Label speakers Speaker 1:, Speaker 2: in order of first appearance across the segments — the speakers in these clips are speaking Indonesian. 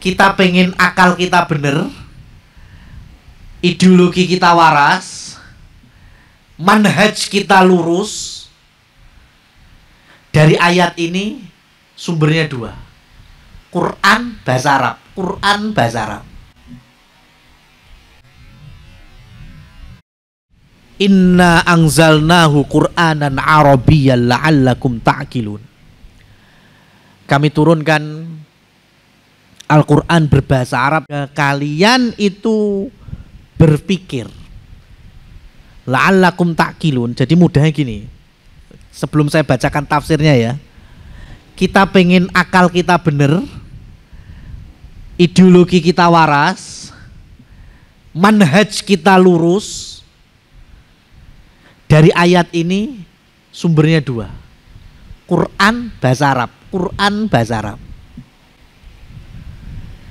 Speaker 1: kita pengen akal kita bener ideologi kita waras manhaj kita lurus dari ayat ini sumbernya dua Quran bahasa Arab Quran bahasa Arab Inna angzalnahu Qur'anan Arabiyyal la'allakum ta'qilun Kami turunkan Al-Quran berbahasa Arab ya, kalian itu berpikir la'allakum ta'kilun jadi mudahnya gini sebelum saya bacakan tafsirnya ya kita pengen akal kita benar ideologi kita waras manhaj kita lurus dari ayat ini sumbernya dua Quran bahasa Arab Quran bahasa Arab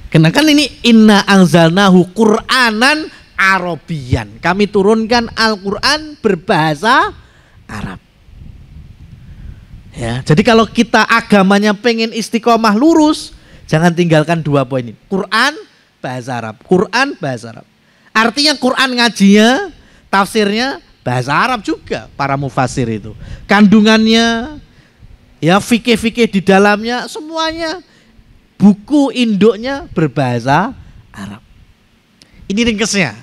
Speaker 1: karena kan ini inna anzalnahu Qur'anan Arabian. Kami turunkan Al-Qur'an berbahasa Arab. Ya, jadi kalau kita agamanya pengen istiqomah lurus, jangan tinggalkan dua poin ini. Quran bahasa Arab, Quran bahasa Arab. Artinya Quran ngajinya, tafsirnya bahasa Arab juga para mufasir itu. Kandungannya, ya fikih-fikih di dalamnya semuanya buku induknya berbahasa Arab. Ini ringkesnya.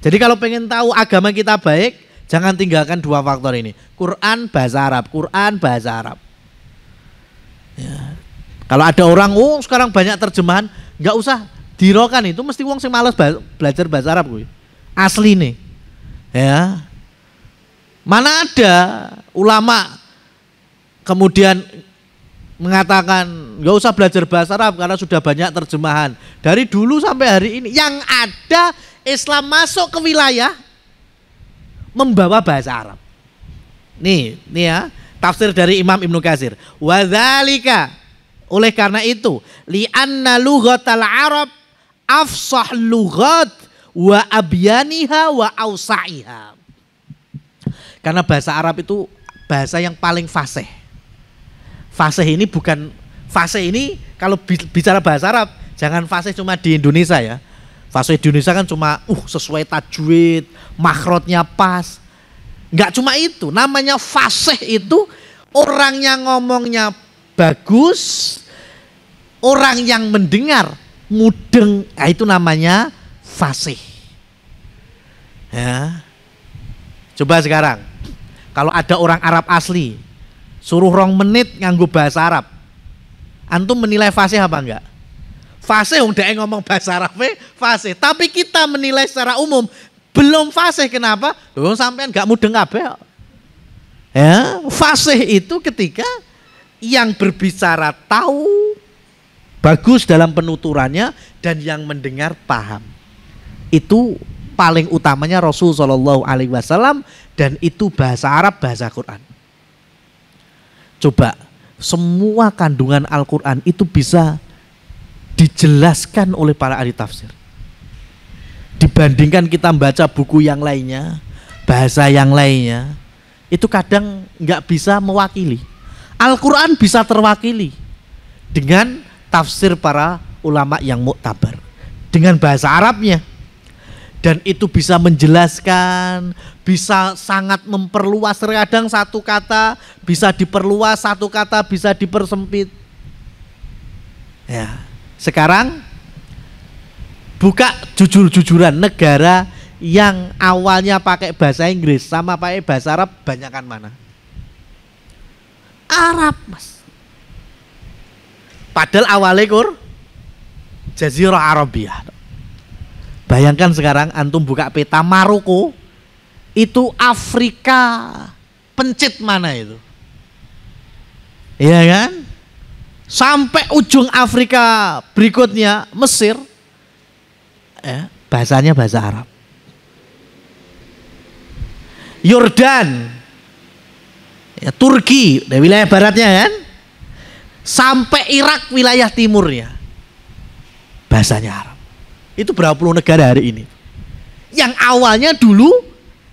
Speaker 1: Jadi kalau pengen tahu agama kita baik, jangan tinggalkan dua faktor ini. Quran bahasa Arab, Quran bahasa Arab. Ya. Kalau ada orang, oh sekarang banyak terjemahan, nggak usah dirokan itu mesti uang sih males belajar bahasa Arab gue. Asli nih. Ya. Mana ada ulama kemudian mengatakan nggak usah belajar bahasa Arab karena sudah banyak terjemahan dari dulu sampai hari ini yang ada Islam masuk ke wilayah membawa bahasa Arab nih nih ya tafsir dari Imam Ibnu Katsir wadzalika oleh karena itu li li'anna lughatal Arab afsah lughat wa abyaniha wa ausaiha karena bahasa Arab itu bahasa yang paling fasih fase ini bukan fase ini kalau bicara bahasa Arab jangan fase cuma di Indonesia ya fase di Indonesia kan cuma uh sesuai tajwid makrotnya pas nggak cuma itu namanya fase itu orang yang ngomongnya bagus orang yang mendengar mudeng nah itu namanya fase ya coba sekarang kalau ada orang Arab asli Suruh rong menit nganggu bahasa Arab. Antum menilai fasih apa enggak? Fasih yang ngomong bahasa Arab e, fasih. Tapi kita menilai secara umum belum fasih kenapa? Belum sampean enggak mudeng kabeh. Ya, fasih itu ketika yang berbicara tahu bagus dalam penuturannya dan yang mendengar paham. Itu paling utamanya Rasul Shallallahu Alaihi Wasallam dan itu bahasa Arab bahasa Quran. Coba semua kandungan Al-Quran itu bisa dijelaskan oleh para ahli tafsir. Dibandingkan kita membaca buku yang lainnya, bahasa yang lainnya, itu kadang nggak bisa mewakili. Al-Quran bisa terwakili dengan tafsir para ulama yang muktabar dengan bahasa Arabnya dan itu bisa menjelaskan, bisa sangat memperluas. Terkadang satu kata bisa diperluas, satu kata bisa dipersempit. Ya, sekarang buka jujur-jujuran negara yang awalnya pakai bahasa Inggris sama pakai bahasa Arab banyakkan mana? Arab, Mas. Padahal awalnya kur Jazirah Arabiah. Bayangkan sekarang antum buka peta Maroko, itu Afrika pencit mana itu? Iya kan? Sampai ujung Afrika berikutnya Mesir, ya, bahasanya bahasa Arab. Yordan, ya, Turki, dari wilayah baratnya kan, sampai Irak wilayah timurnya, bahasanya Arab. Itu berapa puluh negara hari ini. Yang awalnya dulu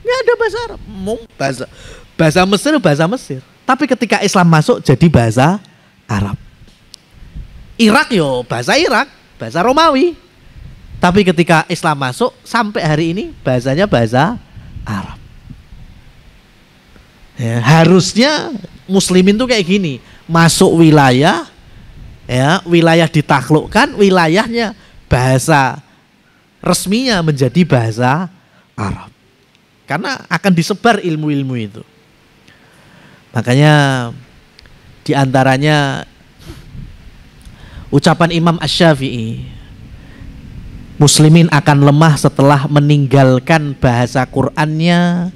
Speaker 1: nggak ada bahasa Arab. Bahasa, bahasa Mesir, bahasa Mesir. Tapi ketika Islam masuk jadi bahasa Arab. Irak yo bahasa Irak, bahasa Romawi. Tapi ketika Islam masuk sampai hari ini bahasanya bahasa Arab. Ya, harusnya muslimin tuh kayak gini, masuk wilayah ya, wilayah ditaklukkan, wilayahnya bahasa resminya menjadi bahasa Arab. Karena akan disebar ilmu-ilmu itu. Makanya diantaranya ucapan Imam ash syafii Muslimin akan lemah setelah meninggalkan bahasa Qur'annya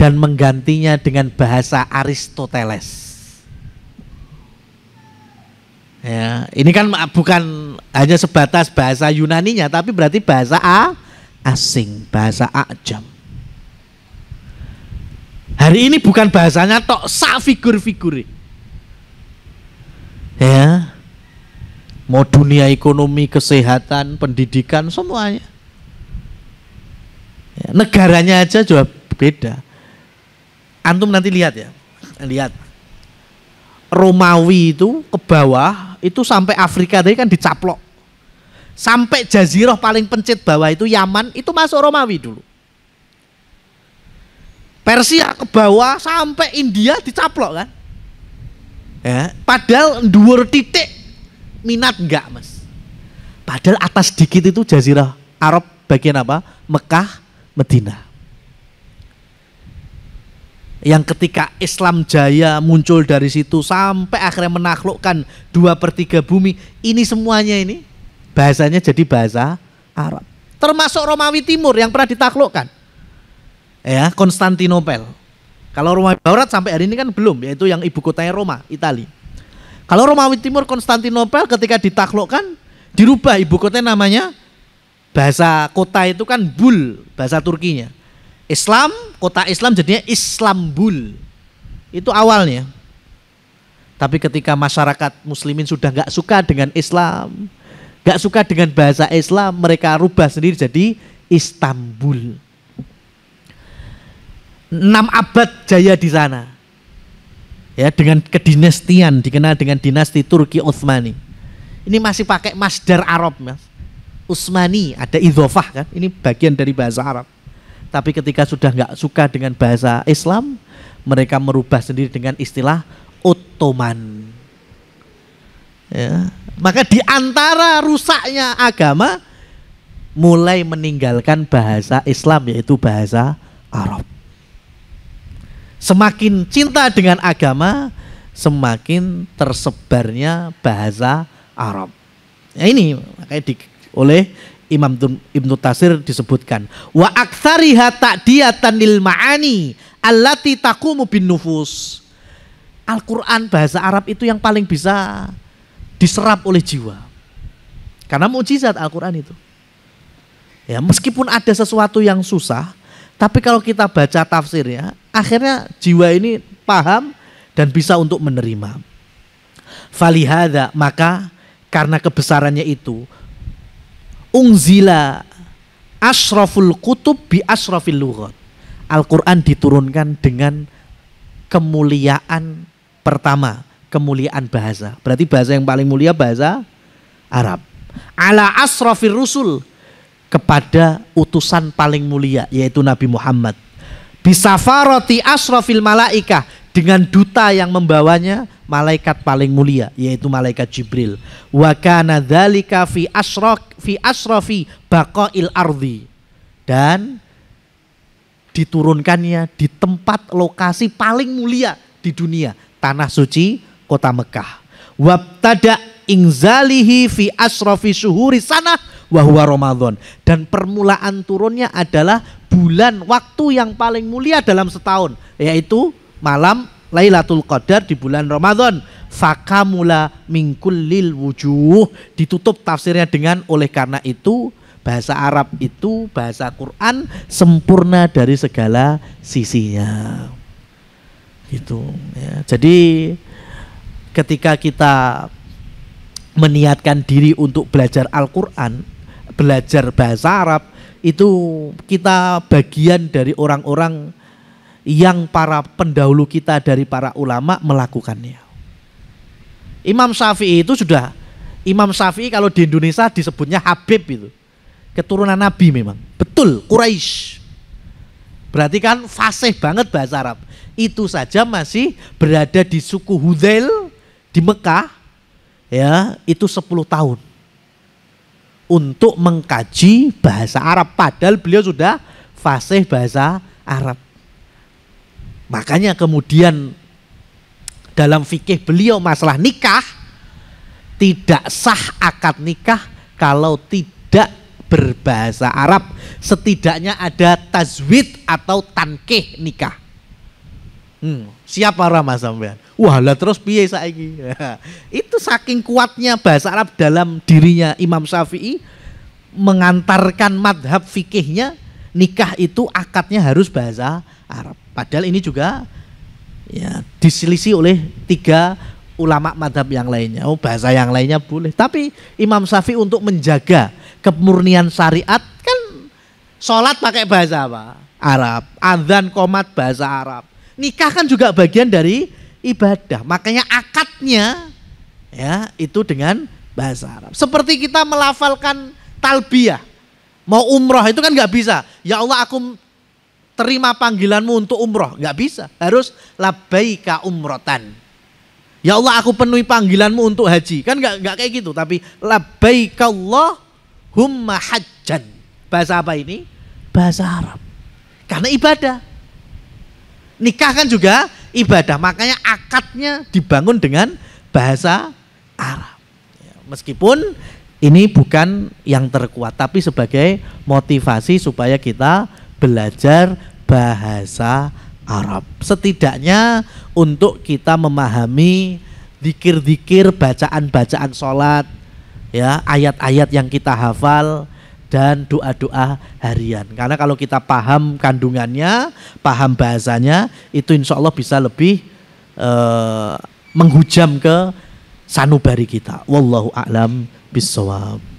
Speaker 1: dan menggantinya dengan bahasa Aristoteles. Ya, ini kan bukan hanya sebatas bahasa Yunaninya tapi berarti bahasa A asing, bahasa ajam. Hari ini bukan bahasanya tok sak figur figur Ya. Mau dunia ekonomi, kesehatan, pendidikan semuanya. Ya, negaranya aja juga beda. Antum nanti lihat ya. Lihat. Romawi itu ke bawah itu sampai Afrika tadi kan dicaplok. Sampai jazirah paling pencet bawah itu Yaman itu masuk Romawi dulu. Persia ke bawah sampai India dicaplok kan. Ya, padahal dua titik minat enggak mas. Padahal atas dikit itu jazirah Arab bagian apa? Mekah, Medina. Yang ketika Islam jaya muncul dari situ sampai akhirnya menaklukkan dua per tiga bumi. Ini semuanya ini bahasanya jadi bahasa Arab. Termasuk Romawi Timur yang pernah ditaklukkan. Ya, Konstantinopel. Kalau Romawi Barat sampai hari ini kan belum, yaitu yang ibu kotanya Roma, Italia. Kalau Romawi Timur Konstantinopel ketika ditaklukkan dirubah ibu kotanya namanya bahasa kota itu kan Bul, bahasa Turkinya. Islam, kota Islam jadinya Islambul. Itu awalnya. Tapi ketika masyarakat muslimin sudah nggak suka dengan Islam, Gak suka dengan bahasa Islam, mereka rubah sendiri jadi Istanbul. 6 abad jaya di sana. Ya, dengan kedinastian dikenal dengan dinasti Turki Utsmani. Ini masih pakai masdar Arab, Mas. Utsmani ada idhofah kan? Ini bagian dari bahasa Arab. Tapi ketika sudah gak suka dengan bahasa Islam, mereka merubah sendiri dengan istilah Ottoman. Ya, maka di antara rusaknya agama mulai meninggalkan bahasa Islam yaitu bahasa Arab. Semakin cinta dengan agama, semakin tersebarnya bahasa Arab. Ya ini makanya di, oleh Imam Ibnu Tasir disebutkan wa aktsariha ta'diyatan lil ma'ani allati taqumu bin nufus. Al-Qur'an bahasa Arab itu yang paling bisa diserap oleh jiwa. Karena mujizat Al-Quran itu. Ya, meskipun ada sesuatu yang susah, tapi kalau kita baca tafsirnya, akhirnya jiwa ini paham dan bisa untuk menerima. Falihada, maka karena kebesarannya itu, ungzila asraful kutub bi asrafil lughat. Al-Quran diturunkan dengan kemuliaan pertama, kemuliaan bahasa. Berarti bahasa yang paling mulia bahasa Arab. Ala asrafir rusul kepada utusan paling mulia yaitu Nabi Muhammad. Bisafarati asrafil malaikah dengan duta yang membawanya malaikat paling mulia yaitu malaikat Jibril. Wa kana dzalika fi asrok fi asrafi baqail ardi. Dan diturunkannya di tempat lokasi paling mulia di dunia, tanah suci kota Mekah. Wabtada ingzalihi fi asrofi suhuri sana wahwa Ramadan. Dan permulaan turunnya adalah bulan waktu yang paling mulia dalam setahun. Yaitu malam Lailatul Qadar di bulan Ramadan. Fakamula lil wujuh. Ditutup tafsirnya dengan oleh karena itu bahasa Arab itu bahasa Quran sempurna dari segala sisinya. Gitu ya. Jadi ketika kita meniatkan diri untuk belajar Al-Qur'an, belajar bahasa Arab, itu kita bagian dari orang-orang yang para pendahulu kita dari para ulama melakukannya. Imam Syafi'i itu sudah Imam Syafi'i kalau di Indonesia disebutnya Habib itu. Keturunan Nabi memang. Betul, Quraisy. Berarti kan fasih banget bahasa Arab. Itu saja masih berada di suku Hudail di Mekah ya itu 10 tahun untuk mengkaji bahasa Arab padahal beliau sudah fasih bahasa Arab. Makanya kemudian dalam fikih beliau masalah nikah tidak sah akad nikah kalau tidak berbahasa Arab setidaknya ada tazwid atau tankeh nikah. Hmm, siapa ramah sampean? Wah, lah terus piye saiki? Itu saking kuatnya bahasa Arab dalam dirinya Imam Syafi'i mengantarkan madhab fikihnya nikah itu akadnya harus bahasa Arab. Padahal ini juga ya diselisi oleh tiga ulama madhab yang lainnya. Oh bahasa yang lainnya boleh. Tapi Imam Syafi'i untuk menjaga kemurnian syariat kan sholat pakai bahasa apa? Arab. Adhan komat bahasa Arab. Nikah kan juga bagian dari ibadah. Makanya akadnya ya itu dengan bahasa Arab. Seperti kita melafalkan talbiyah. Mau umroh itu kan nggak bisa. Ya Allah aku terima panggilanmu untuk umroh. Nggak bisa. Harus labaika umrotan. Ya Allah aku penuhi panggilanmu untuk haji. Kan nggak nggak kayak gitu. Tapi Allah Allahumma hajjan. Bahasa apa ini? Bahasa Arab. Karena ibadah. Nikah kan juga ibadah. Makanya akadnya dibangun dengan bahasa Arab. Ya, meskipun ini bukan yang terkuat, tapi sebagai motivasi supaya kita belajar bahasa Arab. Setidaknya untuk kita memahami dikir-dikir bacaan-bacaan sholat, ya ayat-ayat yang kita hafal, dan doa-doa harian. Karena kalau kita paham kandungannya, paham bahasanya, itu insya Allah bisa lebih uh, menghujam ke sanubari kita. Wallahu a'lam bisawab.